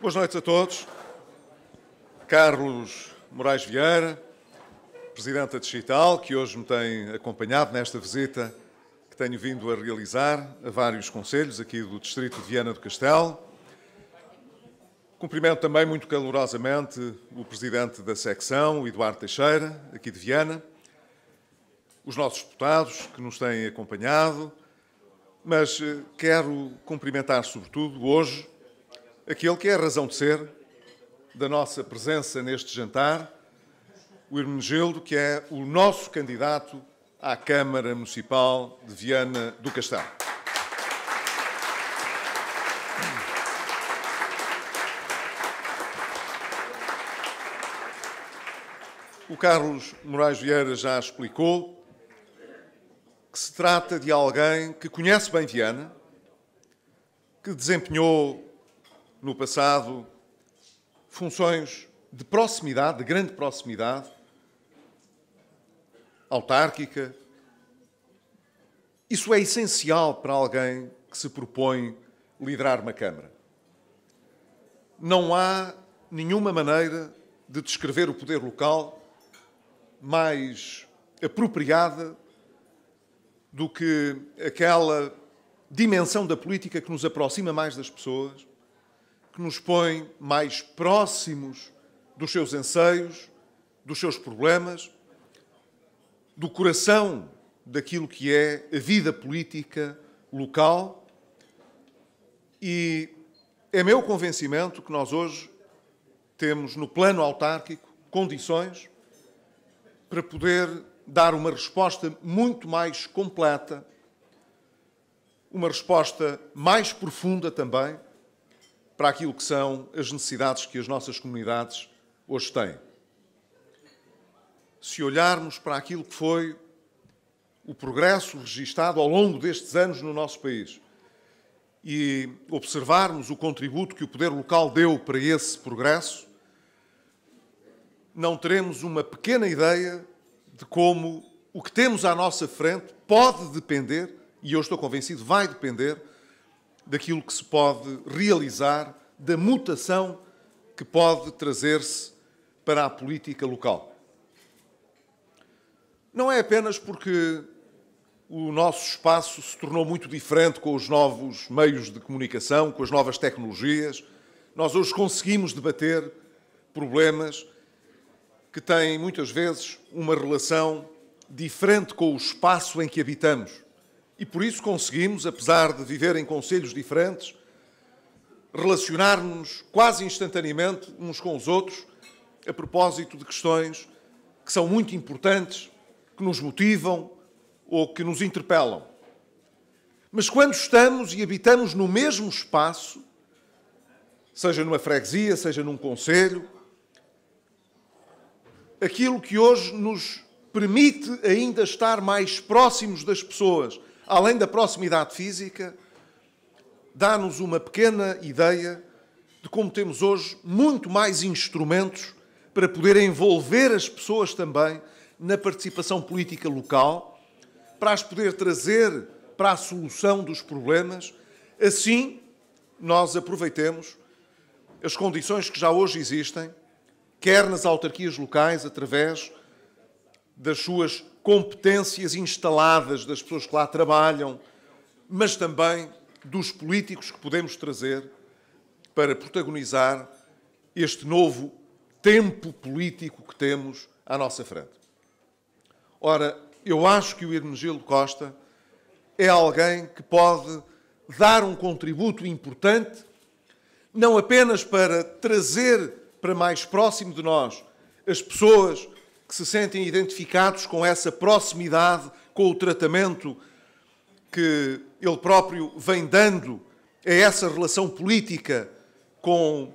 Boas noites a todos. Carlos Moraes Vieira, Presidente da Digital, que hoje me tem acompanhado nesta visita que tenho vindo a realizar a vários conselhos aqui do Distrito de Viana do Castelo. Cumprimento também muito calorosamente o Presidente da Secção, Eduardo Teixeira, aqui de Viana, os nossos deputados que nos têm acompanhado, mas eh, quero cumprimentar sobretudo hoje aquele que é a razão de ser da nossa presença neste jantar, o Hermenegildo, que é o nosso candidato à Câmara Municipal de Viana do Castelo. O Carlos Moraes Vieira já explicou que se trata de alguém que conhece bem Viana, que desempenhou no passado funções de proximidade, de grande proximidade, autárquica. Isso é essencial para alguém que se propõe liderar uma Câmara. Não há nenhuma maneira de descrever o poder local mais apropriada do que aquela dimensão da política que nos aproxima mais das pessoas, que nos põe mais próximos dos seus anseios, dos seus problemas, do coração daquilo que é a vida política local. E é meu convencimento que nós hoje temos no plano autárquico condições para poder dar uma resposta muito mais completa, uma resposta mais profunda também para aquilo que são as necessidades que as nossas comunidades hoje têm. Se olharmos para aquilo que foi o progresso registado ao longo destes anos no nosso país e observarmos o contributo que o poder local deu para esse progresso, não teremos uma pequena ideia de como o que temos à nossa frente pode depender, e eu estou convencido vai depender, daquilo que se pode realizar, da mutação que pode trazer-se para a política local. Não é apenas porque o nosso espaço se tornou muito diferente com os novos meios de comunicação, com as novas tecnologias. Nós hoje conseguimos debater problemas que têm muitas vezes uma relação diferente com o espaço em que habitamos. E por isso conseguimos, apesar de viver em conselhos diferentes, relacionar-nos quase instantaneamente uns com os outros a propósito de questões que são muito importantes, que nos motivam ou que nos interpelam. Mas quando estamos e habitamos no mesmo espaço, seja numa freguesia, seja num conselho, aquilo que hoje nos permite ainda estar mais próximos das pessoas além da proximidade física, dá-nos uma pequena ideia de como temos hoje muito mais instrumentos para poder envolver as pessoas também na participação política local, para as poder trazer para a solução dos problemas. Assim, nós aproveitemos as condições que já hoje existem, quer nas autarquias locais, através das suas competências instaladas das pessoas que lá trabalham, mas também dos políticos que podemos trazer para protagonizar este novo tempo político que temos à nossa frente. Ora, eu acho que o Hermenegildo Costa é alguém que pode dar um contributo importante, não apenas para trazer para mais próximo de nós as pessoas que se sentem identificados com essa proximidade, com o tratamento que ele próprio vem dando a essa relação política com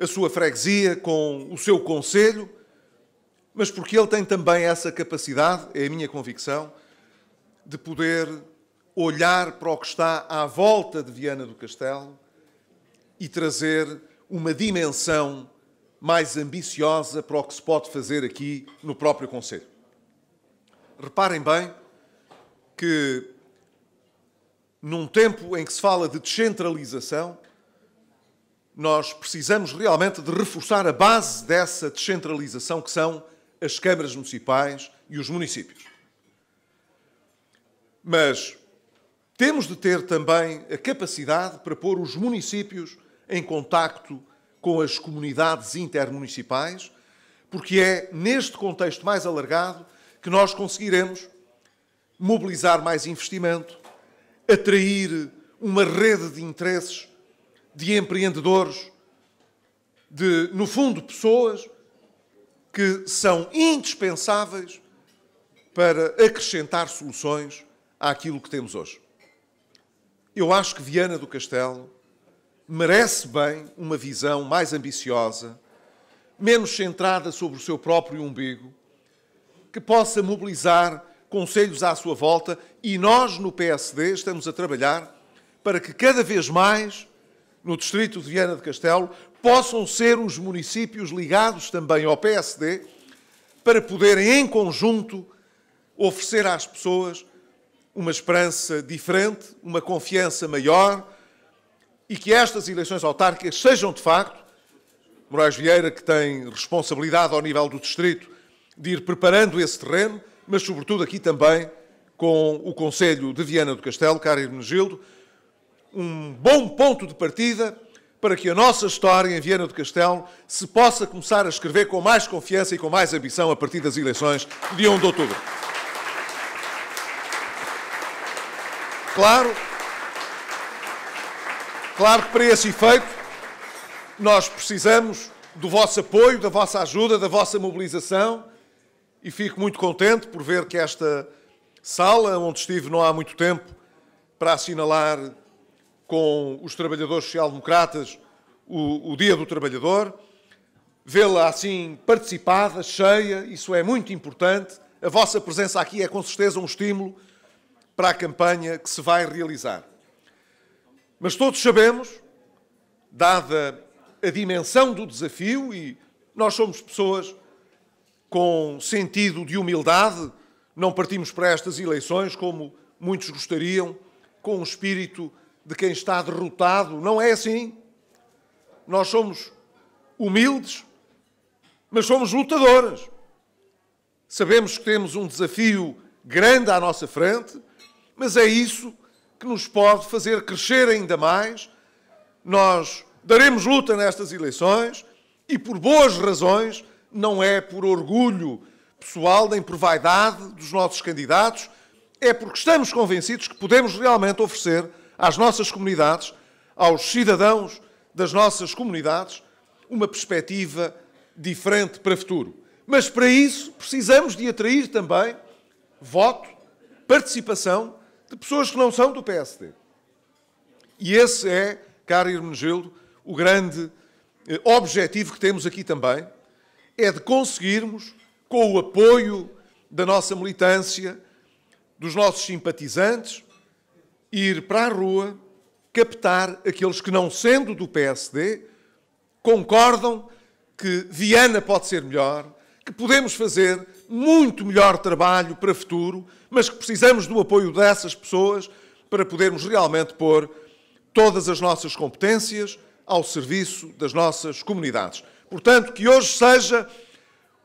a sua freguesia, com o seu conselho, mas porque ele tem também essa capacidade, é a minha convicção, de poder olhar para o que está à volta de Viana do Castelo e trazer uma dimensão mais ambiciosa para o que se pode fazer aqui no próprio Conselho. Reparem bem que, num tempo em que se fala de descentralização, nós precisamos realmente de reforçar a base dessa descentralização, que são as câmaras municipais e os municípios. Mas temos de ter também a capacidade para pôr os municípios em contacto com as comunidades intermunicipais, porque é neste contexto mais alargado que nós conseguiremos mobilizar mais investimento, atrair uma rede de interesses, de empreendedores, de, no fundo, pessoas que são indispensáveis para acrescentar soluções àquilo que temos hoje. Eu acho que Viana do Castelo merece bem uma visão mais ambiciosa, menos centrada sobre o seu próprio umbigo, que possa mobilizar conselhos à sua volta e nós, no PSD, estamos a trabalhar para que cada vez mais, no distrito de Viana de Castelo, possam ser os municípios ligados também ao PSD para poderem, em conjunto, oferecer às pessoas uma esperança diferente, uma confiança maior e que estas eleições autárquicas sejam, de facto, Moraes Vieira, que tem responsabilidade ao nível do distrito de ir preparando esse terreno, mas, sobretudo, aqui também com o Conselho de Viana do Castelo, caro Hermenegildo, um bom ponto de partida para que a nossa história em Viana do Castelo se possa começar a escrever com mais confiança e com mais ambição a partir das eleições de 1 de outubro. Claro Claro que para esse efeito nós precisamos do vosso apoio, da vossa ajuda, da vossa mobilização e fico muito contente por ver que esta sala, onde estive não há muito tempo, para assinalar com os trabalhadores social-democratas o, o, Dia do Trabalhador, vê-la assim participada, cheia, isso é muito importante. A vossa presença aqui é com certeza um estímulo para a campanha que se vai realizar. Mas todos sabemos, dada a dimensão do desafio, e nós somos pessoas com sentido de humildade, não partimos para estas eleições como muitos gostariam, com o espírito de quem está derrotado. Não é assim. Nós somos humildes, mas somos lutadores. Sabemos que temos um desafio grande à nossa frente, mas é isso que nos pode fazer crescer ainda mais. Nós daremos luta nestas eleições e, por boas razões, não é por orgulho pessoal nem por vaidade dos nossos candidatos, é porque estamos convencidos que podemos realmente oferecer às nossas comunidades, aos cidadãos das nossas comunidades, uma perspectiva diferente para o futuro. Mas para isso precisamos de atrair também voto, participação de pessoas que não são do PSD. E esse é, caro Hermenegildo, o grande eh, objetivo que temos aqui também, é de conseguirmos, com o apoio da nossa militância, dos nossos simpatizantes, ir para a rua captar aqueles que, não sendo do PSD, concordam que Viana pode ser melhor, que podemos fazer muito melhor trabalho para o futuro, mas que precisamos do apoio dessas pessoas para podermos realmente pôr todas as nossas competências ao serviço das nossas comunidades. Portanto, que hoje seja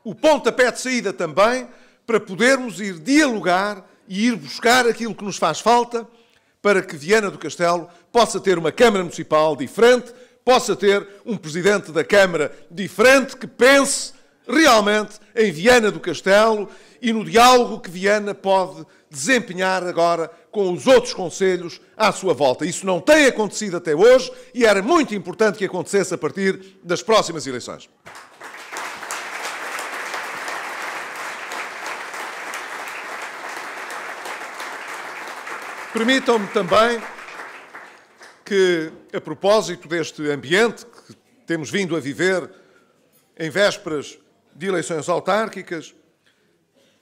o pontapé de saída também para podermos ir dialogar e ir buscar aquilo que nos faz falta para que Viana do Castelo possa ter uma Câmara Municipal diferente, possa ter um Presidente da Câmara diferente que pense realmente em Viana do Castelo e no diálogo que Viana pode desempenhar agora com os outros conselhos à sua volta. Isso não tem acontecido até hoje e era muito importante que acontecesse a partir das próximas eleições. Permitam-me também que, a propósito deste ambiente que temos vindo a viver em vésperas de eleições autárquicas,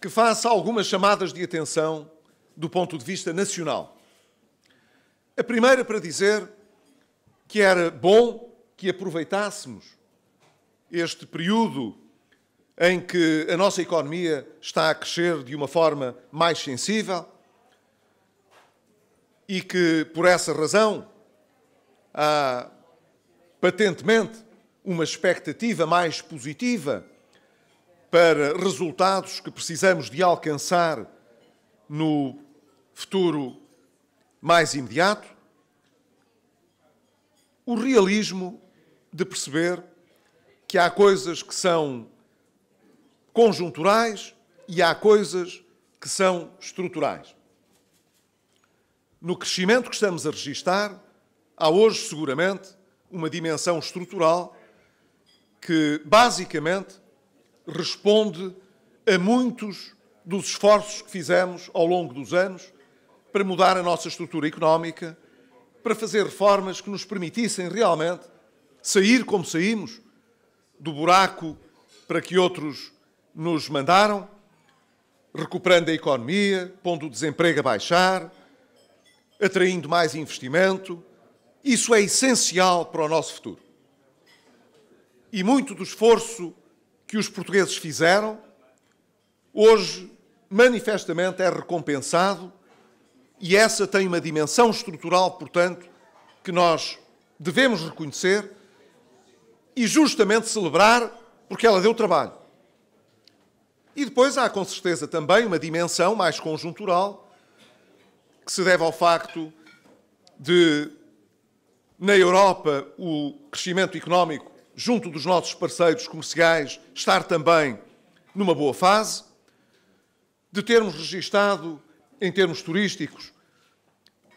que faça algumas chamadas de atenção do ponto de vista nacional. A primeira para dizer que era bom que aproveitássemos este período em que a nossa economia está a crescer de uma forma mais sensível e que, por essa razão, há patentemente uma expectativa mais positiva para resultados que precisamos de alcançar no futuro mais imediato, o realismo de perceber que há coisas que são conjunturais e há coisas que são estruturais. No crescimento que estamos a registar, há hoje, seguramente, uma dimensão estrutural que, basicamente, responde a muitos dos esforços que fizemos ao longo dos anos para mudar a nossa estrutura económica, para fazer reformas que nos permitissem realmente sair como saímos do buraco para que outros nos mandaram, recuperando a economia, pondo o desemprego a baixar, atraindo mais investimento. Isso é essencial para o nosso futuro. E muito do esforço que os portugueses fizeram, hoje manifestamente é recompensado e essa tem uma dimensão estrutural, portanto, que nós devemos reconhecer e justamente celebrar, porque ela deu trabalho. E depois há, com certeza, também uma dimensão mais conjuntural, que se deve ao facto de, na Europa, o crescimento económico junto dos nossos parceiros comerciais, estar também numa boa fase, de termos registado, em termos turísticos,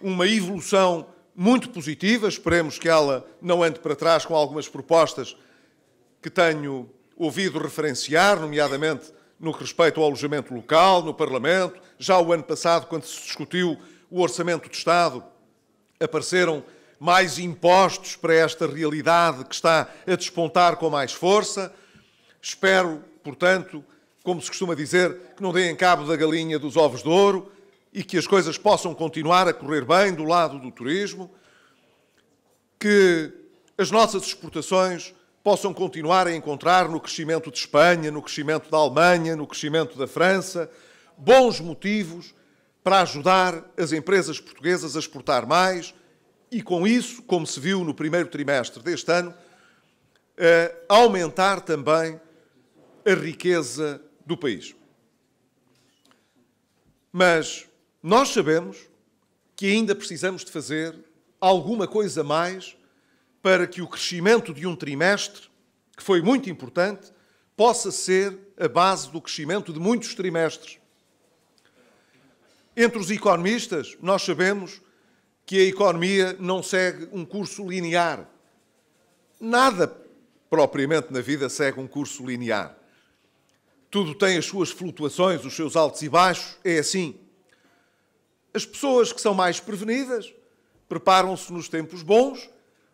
uma evolução muito positiva. Esperemos que ela não ande para trás com algumas propostas que tenho ouvido referenciar, nomeadamente no que respeita ao alojamento local, no Parlamento. Já o ano passado, quando se discutiu o Orçamento de Estado, apareceram mais impostos para esta realidade que está a despontar com mais força. Espero, portanto, como se costuma dizer, que não deem cabo da galinha dos ovos de ouro e que as coisas possam continuar a correr bem do lado do turismo, que as nossas exportações possam continuar a encontrar no crescimento de Espanha, no crescimento da Alemanha, no crescimento da França, bons motivos para ajudar as empresas portuguesas a exportar mais, e com isso, como se viu no primeiro trimestre deste ano, aumentar também a riqueza do país. Mas nós sabemos que ainda precisamos de fazer alguma coisa mais para que o crescimento de um trimestre, que foi muito importante, possa ser a base do crescimento de muitos trimestres. Entre os economistas, nós sabemos que a economia não segue um curso linear. Nada propriamente na vida segue um curso linear. Tudo tem as suas flutuações, os seus altos e baixos, é assim. As pessoas que são mais prevenidas preparam-se nos tempos bons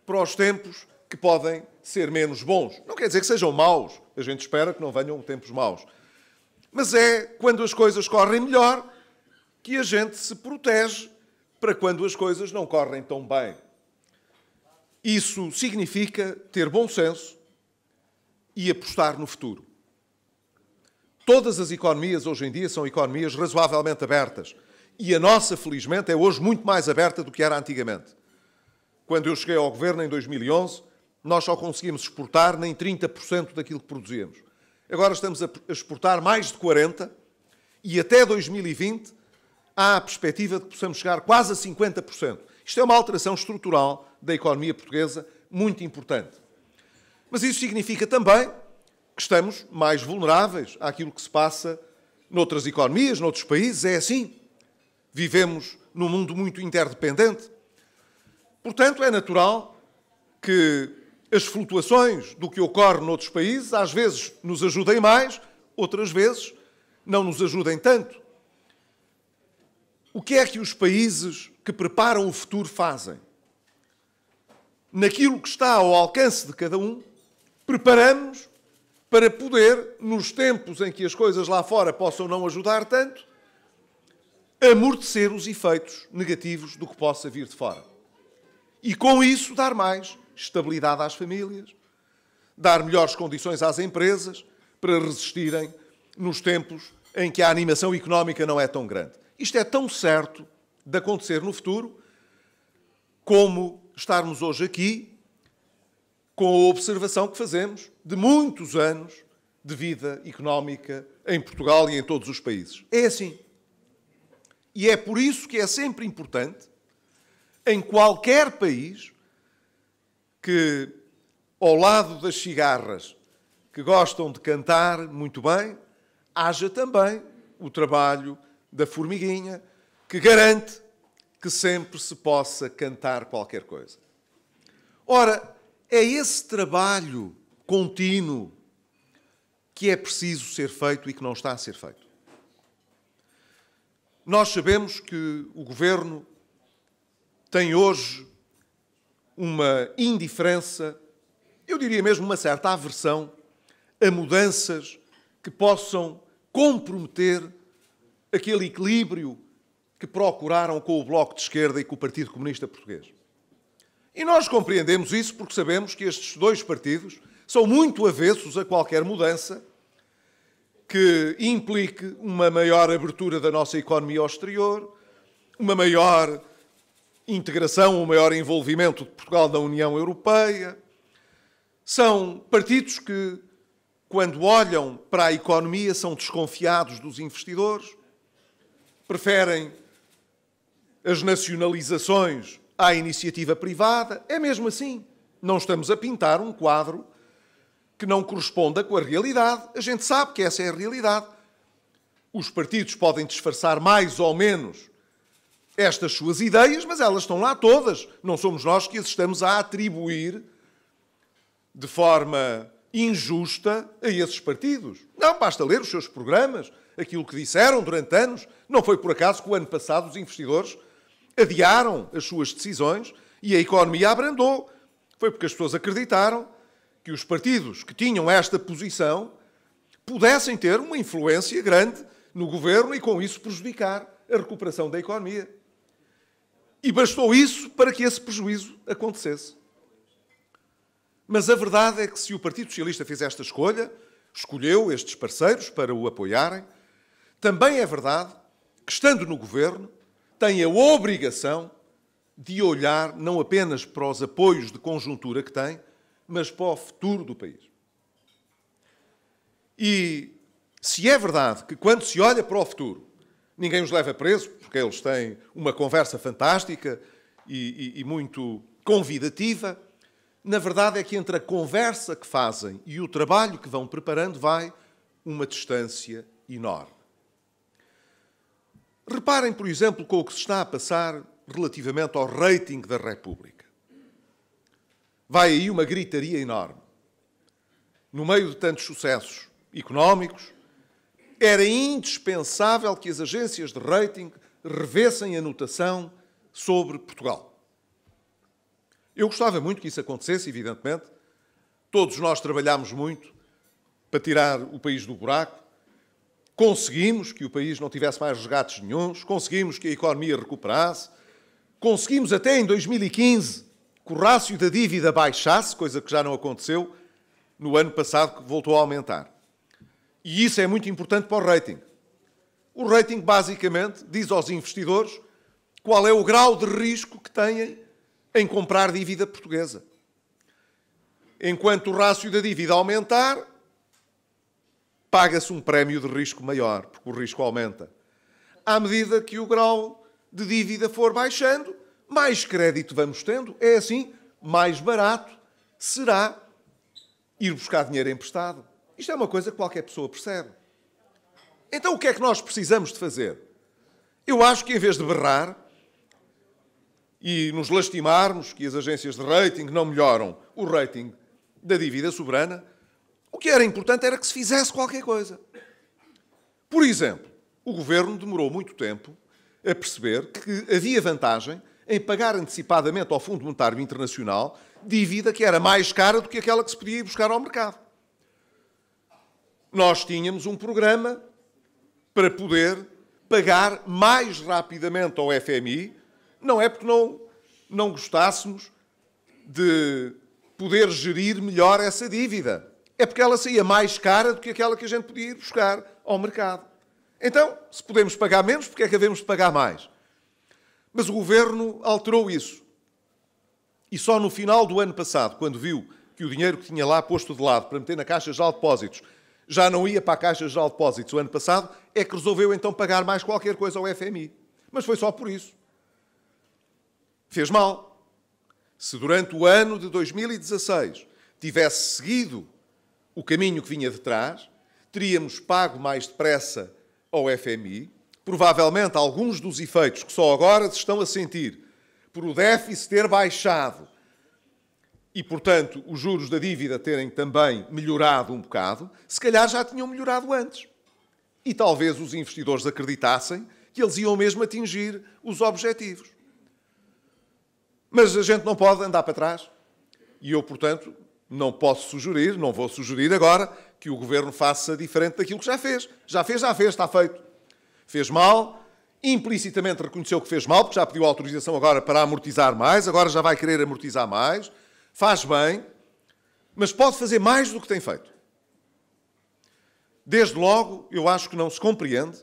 para os tempos que podem ser menos bons. Não quer dizer que sejam maus, a gente espera que não venham tempos maus. Mas é quando as coisas correm melhor que a gente se protege para quando as coisas não correm tão bem. Isso significa ter bom senso e apostar no futuro. Todas as economias hoje em dia são economias razoavelmente abertas. E a nossa, felizmente, é hoje muito mais aberta do que era antigamente. Quando eu cheguei ao governo em 2011, nós só conseguimos exportar nem 30% daquilo que produzíamos. Agora estamos a exportar mais de 40% e até 2020 há a perspectiva de que possamos chegar quase a 50%. Isto é uma alteração estrutural da economia portuguesa muito importante. Mas isso significa também que estamos mais vulneráveis àquilo que se passa noutras economias, noutros países, é assim. Vivemos num mundo muito interdependente. Portanto, é natural que as flutuações do que ocorre noutros países às vezes nos ajudem mais, outras vezes não nos ajudem tanto. O que é que os países que preparam o futuro fazem? Naquilo que está ao alcance de cada um, preparamos para poder, nos tempos em que as coisas lá fora possam não ajudar tanto, amortecer os efeitos negativos do que possa vir de fora. E com isso dar mais estabilidade às famílias, dar melhores condições às empresas para resistirem nos tempos em que a animação económica não é tão grande. Isto é tão certo de acontecer no futuro como estarmos hoje aqui com a observação que fazemos de muitos anos de vida económica em Portugal e em todos os países. É assim. E é por isso que é sempre importante, em qualquer país, que ao lado das cigarras que gostam de cantar muito bem, haja também o trabalho da formiguinha que garante que sempre se possa cantar qualquer coisa. Ora, é esse trabalho contínuo que é preciso ser feito e que não está a ser feito. Nós sabemos que o governo tem hoje uma indiferença, eu diria mesmo uma certa aversão a mudanças que possam comprometer aquele equilíbrio que procuraram com o Bloco de Esquerda e com o Partido Comunista Português. E nós compreendemos isso porque sabemos que estes dois partidos são muito avessos a qualquer mudança que implique uma maior abertura da nossa economia ao exterior, uma maior integração, um maior envolvimento de Portugal na União Europeia. São partidos que, quando olham para a economia, são desconfiados dos investidores, preferem as nacionalizações à iniciativa privada. É mesmo assim. Não estamos a pintar um quadro que não corresponda com a realidade. A gente sabe que essa é a realidade. Os partidos podem disfarçar mais ou menos estas suas ideias, mas elas estão lá todas. Não somos nós que as estamos a atribuir de forma injusta a esses partidos. Não, basta ler os seus programas, aquilo que disseram durante anos. Não foi por acaso que o ano passado os investidores adiaram as suas decisões e a economia abrandou. Foi porque as pessoas acreditaram que os partidos que tinham esta posição pudessem ter uma influência grande no governo e, com isso, prejudicar a recuperação da economia. E bastou isso para que esse prejuízo acontecesse. Mas a verdade é que, se o Partido Socialista fez esta escolha, escolheu estes parceiros para o apoiarem, também é verdade que, estando no governo, tem a obrigação de olhar não apenas para os apoios de conjuntura que tem, mas para o futuro do país. E se é verdade que, quando se olha para o futuro, ninguém os leva preso, porque eles têm uma conversa fantástica e, e, e muito convidativa, na verdade é que entre a conversa que fazem e o trabalho que vão preparando vai uma distância enorme. Reparem, por exemplo, com o que se está a passar relativamente ao rating da República. Vai aí uma gritaria enorme. No meio de tantos sucessos económicos, era indispensável que as agências de rating revessem a notação sobre Portugal. Eu gostava muito que isso acontecesse, evidentemente. Todos nós trabalhámos muito para tirar o país do buraco. Conseguimos que o país não tivesse mais resgates nenhums, conseguimos que a economia recuperasse, conseguimos até em 2015 que o rácio da dívida baixasse, coisa que já não aconteceu no ano passado, que voltou a aumentar. E isso é muito importante para o rating. O rating, basicamente, diz aos investidores qual é o grau de risco que têm em comprar dívida portuguesa. Enquanto o rácio da dívida aumentar, paga-se um prémio de risco maior, porque o risco aumenta. À medida que o grau de dívida for baixando, mais crédito vamos tendo, é assim, mais barato será ir buscar dinheiro emprestado. Isto é uma coisa que qualquer pessoa percebe. Então o que é que nós precisamos de fazer? Eu acho que em vez de berrar e nos lastimarmos que as agências de rating não melhoram o rating da dívida soberana, que era importante era que se fizesse qualquer coisa. Por exemplo, o governo demorou muito tempo a perceber que havia vantagem em pagar antecipadamente ao Fundo Monetário Internacional dívida que era mais cara do que aquela que se podia ir buscar ao mercado. Nós tínhamos um programa para poder pagar mais rapidamente ao FMI, não é porque não, não gostássemos de poder gerir melhor essa dívida é porque ela saía mais cara do que aquela que a gente podia ir buscar ao mercado. Então, se podemos pagar menos, porque é que devemos pagar mais? Mas o governo alterou isso. E só no final do ano passado, quando viu que o dinheiro que tinha lá posto de lado para meter na Caixa Geral de Depósitos já não ia para a Caixa Geral de Depósitos o ano passado, é que resolveu então pagar mais qualquer coisa ao FMI. Mas foi só por isso. Fez mal. Se durante o ano de 2016 tivesse seguido o caminho que vinha de trás, teríamos pago mais depressa ao FMI, provavelmente alguns dos efeitos que só agora se estão a sentir por o déficit ter baixado e, portanto, os juros da dívida terem também melhorado um bocado, se calhar já tinham melhorado antes. E talvez os investidores acreditassem que eles iam mesmo atingir os objetivos. Mas a gente não pode andar para trás. E eu, portanto, não posso sugerir, não vou sugerir agora, que o governo faça diferente daquilo que já fez. Já fez, já fez, está feito. Fez mal, implicitamente reconheceu que fez mal, porque já pediu autorização agora para amortizar mais, agora já vai querer amortizar mais. Faz bem, mas pode fazer mais do que tem feito. Desde logo, eu acho que não se compreende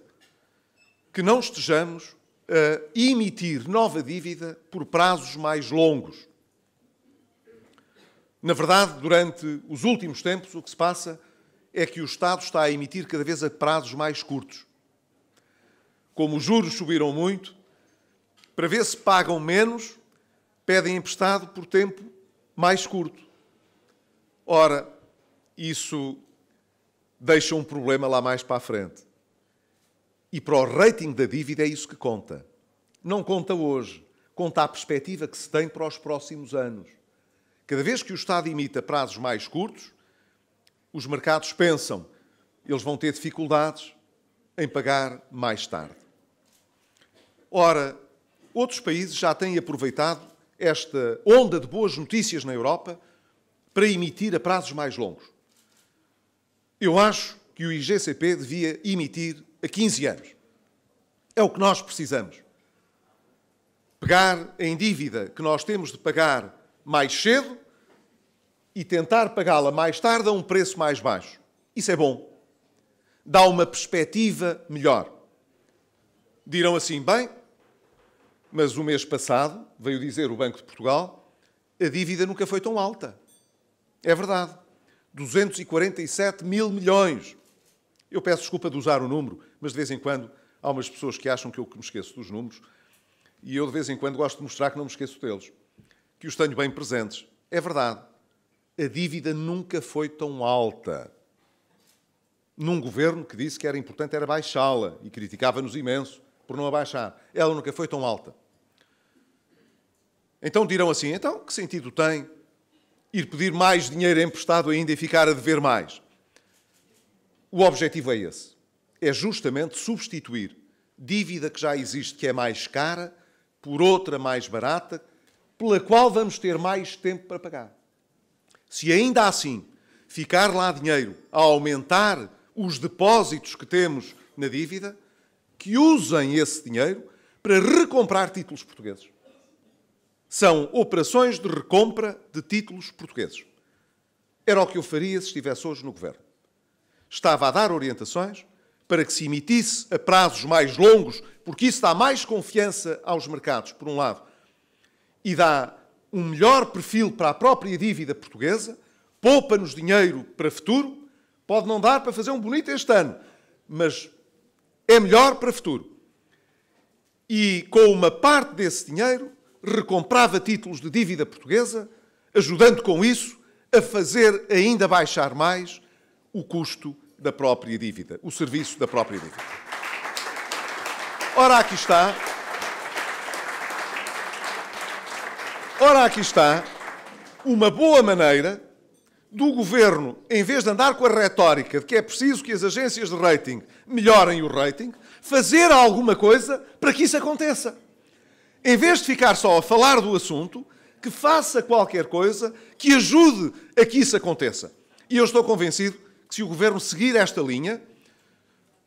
que não estejamos a emitir nova dívida por prazos mais longos. Na verdade, durante os últimos tempos, o que se passa é que o Estado está a emitir cada vez a prazos mais curtos. Como os juros subiram muito, para ver se pagam menos, pedem emprestado por tempo mais curto. Ora, isso deixa um problema lá mais para a frente. E para o rating da dívida é isso que conta. Não conta hoje, conta a perspectiva que se tem para os próximos anos. Cada vez que o Estado imita prazos mais curtos, os mercados pensam, eles vão ter dificuldades em pagar mais tarde. Ora, outros países já têm aproveitado esta onda de boas notícias na Europa para emitir a prazos mais longos. Eu acho que o IGCP devia emitir a 15 anos. É o que nós precisamos. Pegar em dívida que nós temos de pagar mais cedo e tentar pagá-la mais tarde a um preço mais baixo. Isso é bom. Dá uma perspectiva melhor. Dirão assim, bem, mas o mês passado, veio dizer o Banco de Portugal, a dívida nunca foi tão alta. É verdade. 247 mil milhões. Eu peço desculpa de usar o número, mas de vez em quando há umas pessoas que acham que eu me esqueço dos números e eu de vez em quando gosto de mostrar que não me esqueço deles que os tenho bem presentes. É verdade. A dívida nunca foi tão alta. Num governo que disse que era importante era baixá-la e criticava-nos imenso por não abaixar. Ela nunca foi tão alta. Então dirão assim: então, que sentido tem ir pedir mais dinheiro emprestado ainda e ficar a dever mais? O objetivo é esse: é justamente substituir dívida que já existe, que é mais cara, por outra mais barata, pela qual vamos ter mais tempo para pagar. Se ainda assim ficar lá dinheiro a aumentar os depósitos que temos na dívida, que usem esse dinheiro para recomprar títulos portugueses. São operações de recompra de títulos portugueses. Era o que eu faria se estivesse hoje no governo. Estava a dar orientações para que se emitisse a prazos mais longos, porque isso dá mais confiança aos mercados, por um lado, e dá um melhor perfil para a própria dívida portuguesa, poupa-nos dinheiro para futuro, pode não dar para fazer um bonito este ano, mas é melhor para futuro. E com uma parte desse dinheiro, recomprava títulos de dívida portuguesa, ajudando com isso a fazer ainda baixar mais o custo da própria dívida, o serviço da própria dívida. Ora, aqui está Ora, aqui está uma boa maneira do governo, em vez de andar com a retórica de que é preciso que as agências de rating melhorem o rating, fazer alguma coisa para que isso aconteça. Em vez de ficar só a falar do assunto, que faça qualquer coisa que ajude a que isso aconteça. E eu estou convencido que se o governo seguir esta linha,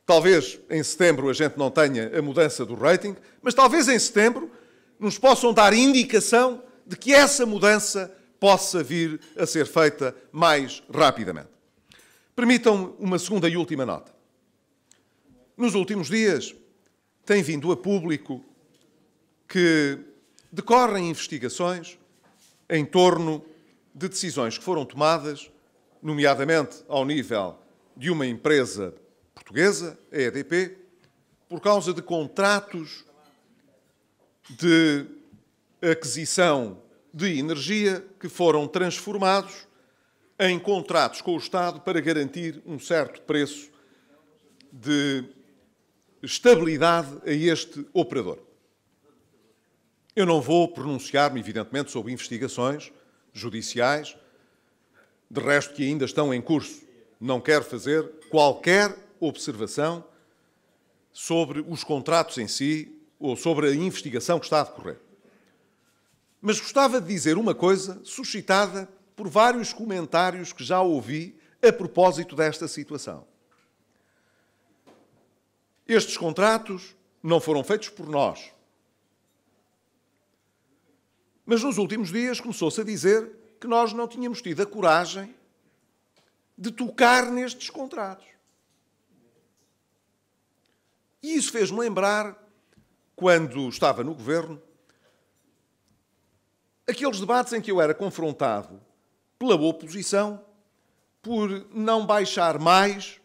talvez em setembro a gente não tenha a mudança do rating, mas talvez em setembro nos possam dar indicação de que essa mudança possa vir a ser feita mais rapidamente. Permitam-me uma segunda e última nota. Nos últimos dias, tem vindo a público que decorrem investigações em torno de decisões que foram tomadas, nomeadamente ao nível de uma empresa portuguesa, a EDP, por causa de contratos de aquisição de energia que foram transformados em contratos com o Estado para garantir um certo preço de estabilidade a este operador. Eu não vou pronunciar-me, evidentemente, sobre investigações judiciais, de resto que ainda estão em curso. Não quero fazer qualquer observação sobre os contratos em si ou sobre a investigação que está a decorrer. Mas gostava de dizer uma coisa suscitada por vários comentários que já ouvi a propósito desta situação. Estes contratos não foram feitos por nós. Mas nos últimos dias começou-se a dizer que nós não tínhamos tido a coragem de tocar nestes contratos. E isso fez-me lembrar, quando estava no governo, aqueles debates em que eu era confrontado pela oposição por não baixar mais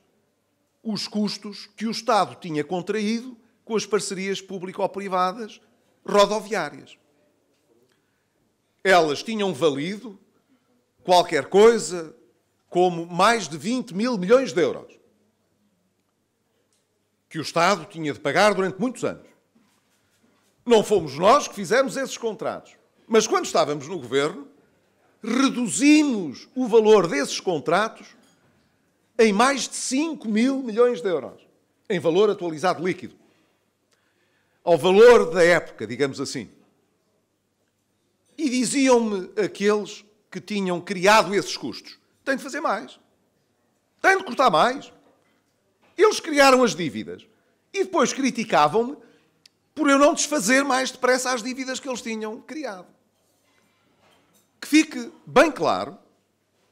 os custos que o Estado tinha contraído com as parcerias público-privadas rodoviárias. Elas tinham valido qualquer coisa como mais de 20 mil milhões de euros que o Estado tinha de pagar durante muitos anos. Não fomos nós que fizemos esses contratos. Mas quando estávamos no governo, reduzimos o valor desses contratos em mais de 5 mil milhões de euros, em valor atualizado líquido, ao valor da época, digamos assim. E diziam-me aqueles que tinham criado esses custos: tem de fazer mais, tem de cortar mais. Eles criaram as dívidas e depois criticavam-me por eu não desfazer mais depressa as dívidas que eles tinham criado que fique bem claro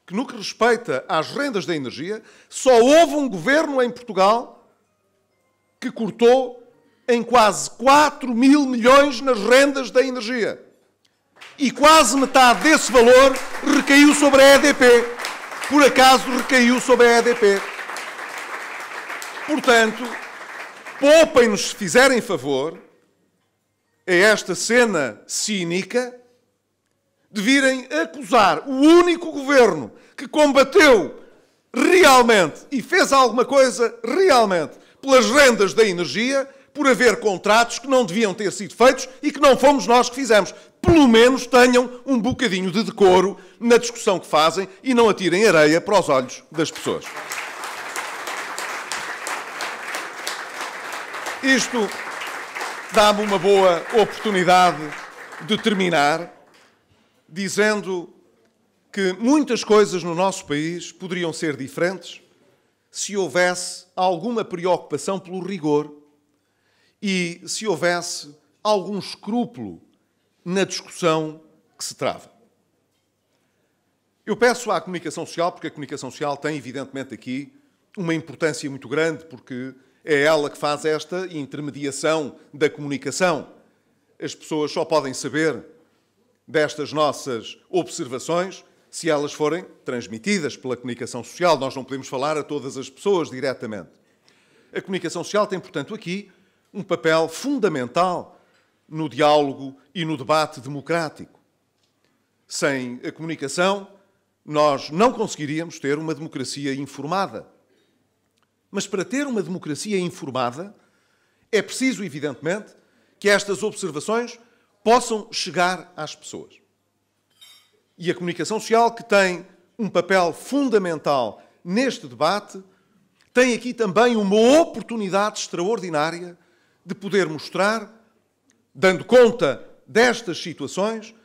que, no que respeita às rendas da energia, só houve um governo em Portugal que cortou em quase 4 mil milhões nas rendas da energia. E quase metade desse valor recaiu sobre a EDP. Por acaso recaiu sobre a EDP. Portanto, poupem-nos, se fizerem favor, a esta cena cínica de virem acusar o único governo que combateu realmente e fez alguma coisa realmente pelas rendas da energia por haver contratos que não deviam ter sido feitos e que não fomos nós que fizemos. Pelo menos tenham um bocadinho de decoro na discussão que fazem e não atirem areia para os olhos das pessoas. Isto dá-me uma boa oportunidade de terminar dizendo que muitas coisas no nosso país poderiam ser diferentes se houvesse alguma preocupação pelo rigor e se houvesse algum escrúpulo na discussão que se trava. Eu peço à comunicação social, porque a comunicação social tem, evidentemente, aqui uma importância muito grande, porque é ela que faz esta intermediação da comunicação. As pessoas só podem saber destas nossas observações, se elas forem transmitidas pela comunicação social. Nós não podemos falar a todas as pessoas diretamente. A comunicação social tem, portanto, aqui um papel fundamental no diálogo e no debate democrático. Sem a comunicação, nós não conseguiríamos ter uma democracia informada. Mas para ter uma democracia informada, é preciso, evidentemente, que estas observações possam chegar às pessoas. E a comunicação social, que tem um papel fundamental neste debate, tem aqui também uma oportunidade extraordinária de poder mostrar, dando conta destas situações,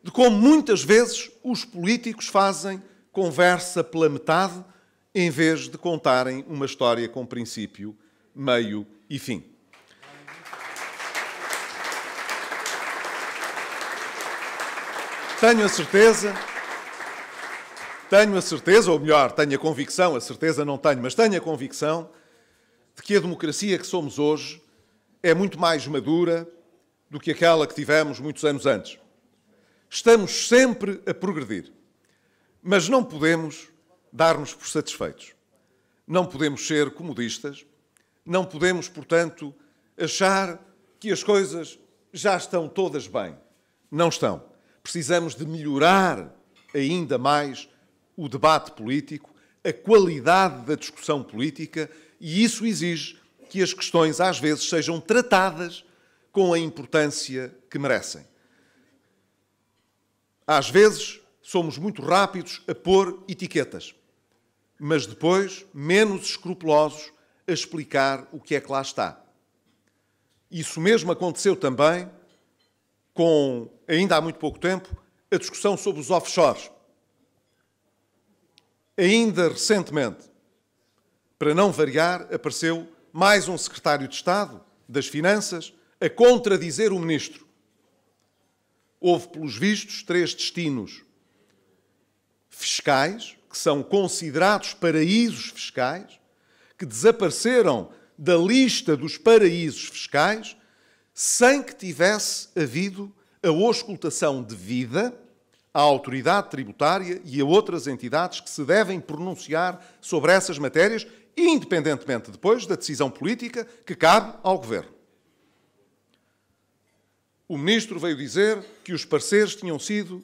de como muitas vezes os políticos fazem conversa pela metade em vez de contarem uma história com princípio, meio e fim. Tenho a certeza, tenho a certeza, ou melhor, tenho a convicção, a certeza não tenho, mas tenho a convicção de que a democracia que somos hoje é muito mais madura do que aquela que tivemos muitos anos antes. Estamos sempre a progredir, mas não podemos dar-nos por satisfeitos. Não podemos ser comodistas, não podemos, portanto, achar que as coisas já estão todas bem. Não estão. Precisamos de melhorar ainda mais o debate político, a qualidade da discussão política, e isso exige que as questões, às vezes, sejam tratadas com a importância que merecem. Às vezes, somos muito rápidos a pôr etiquetas, mas depois menos escrupulosos a explicar o que é que lá está. Isso mesmo aconteceu também com, ainda há muito pouco tempo, a discussão sobre os offshores. Ainda recentemente, para não variar, apareceu mais um secretário de Estado das Finanças a contradizer o ministro. Houve, pelos vistos, três destinos fiscais, que são considerados paraísos fiscais, que desapareceram da lista dos paraísos fiscais sem que tivesse havido a auscultação devida à autoridade tributária e a outras entidades que se devem pronunciar sobre essas matérias, independentemente depois da decisão política que cabe ao Governo. O Ministro veio dizer que os parceiros tinham sido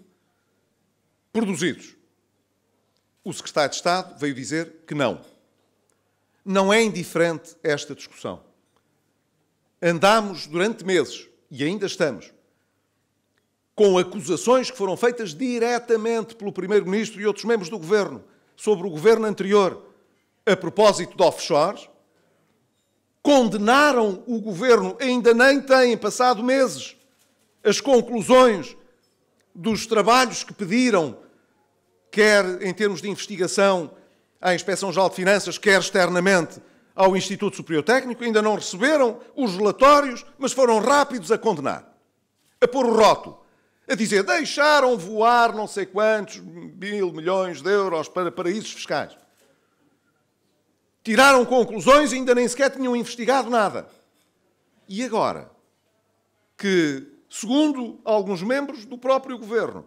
produzidos. O Secretário de Estado veio dizer que não. Não é indiferente esta discussão andámos durante meses, e ainda estamos, com acusações que foram feitas diretamente pelo Primeiro-Ministro e outros membros do Governo sobre o Governo anterior a propósito de offshores, condenaram o Governo, ainda nem têm passado meses, as conclusões dos trabalhos que pediram, quer em termos de investigação à Inspeção-Geral de Finanças, quer externamente, ao Instituto Superior Técnico, ainda não receberam os relatórios, mas foram rápidos a condenar, a pôr o rótulo, a dizer deixaram voar não sei quantos mil milhões de euros para paraísos fiscais. Tiraram conclusões e ainda nem sequer tinham investigado nada. E agora? Que, segundo alguns membros do próprio governo,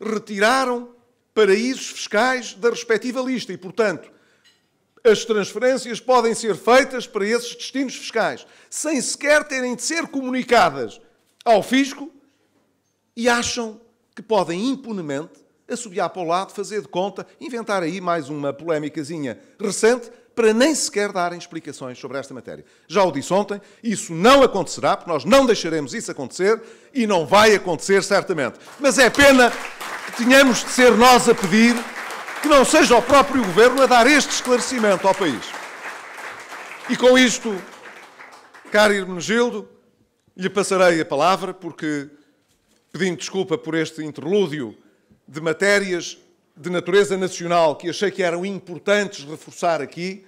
retiraram paraísos fiscais da respectiva lista e, portanto, as transferências podem ser feitas para esses destinos fiscais, sem sequer terem de ser comunicadas ao fisco e acham que podem impunemente assobiar para o lado, fazer de conta, inventar aí mais uma polémicazinha recente para nem sequer darem explicações sobre esta matéria. Já o disse ontem, isso não acontecerá, porque nós não deixaremos isso acontecer e não vai acontecer certamente. Mas é pena que tenhamos de ser nós a pedir que não seja o próprio Governo a dar este esclarecimento ao país. E com isto, caro Hermenegildo, lhe passarei a palavra, porque, pedindo desculpa por este interlúdio de matérias de natureza nacional que achei que eram importantes reforçar aqui,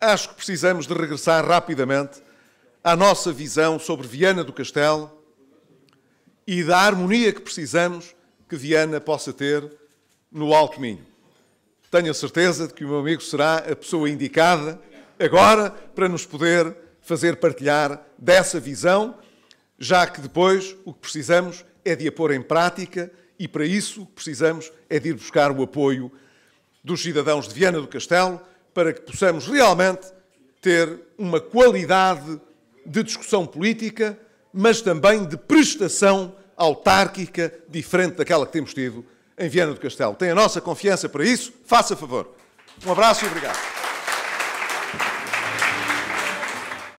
acho que precisamos de regressar rapidamente à nossa visão sobre Viana do Castelo e da harmonia que precisamos que Viana possa ter no Alto Minho tenho a certeza de que o meu amigo será a pessoa indicada agora para nos poder fazer partilhar dessa visão, já que depois o que precisamos é de a pôr em prática e para isso o que precisamos é de ir buscar o apoio dos cidadãos de Viana do Castelo para que possamos realmente ter uma qualidade de discussão política, mas também de prestação autárquica diferente daquela que temos tido em Viana do Castelo. Tem a nossa confiança para isso. Faça favor. Um abraço e obrigado.